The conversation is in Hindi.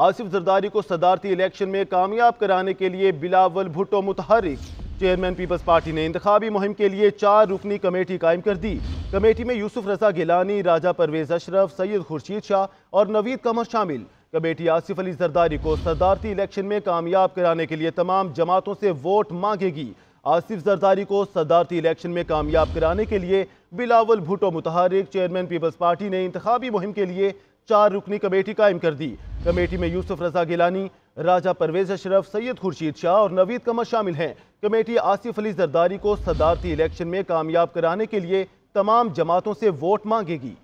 आसिफ जरदारी को सदारती इलेक्शन में कामयाब कराने के लिए बिलावल भुट्टो मुतहरिक चेयरमैन पीपल्स पार्टी ने इंतबी मुहिम के लिए चार रुकनी कमेटी कायम कर दी कमेटी में यूसुफ रजा गिलानी राजा परवेज अशरफ सैयद खुर्शीद शाह और नवीद कमर शामिल कमेटी आसिफ अली जरदारी को सदारती इलेक्शन में कामयाब कराने के लिए तमाम जमातों से वोट मांगेगी आसिफ जरदारी को सदारती इलेक्शन में कामयाब कराने के लिए बिलावल भुटो मुतहरिक चेयरमैन पीपल्स पार्टी ने इंतबी मुहिम के लिए चार रुकनी कमेटी कायम कर दी कमेटी में यूसुफ रजा गिलानी राजा परवेज अशरफ सैयद खुर्शीद शाह और नवीद कमर शामिल हैं कमेटी आसिफ अली जरदारी को सदारती इलेक्शन में कामयाब कराने के लिए तमाम जमातों से वोट मांगेगी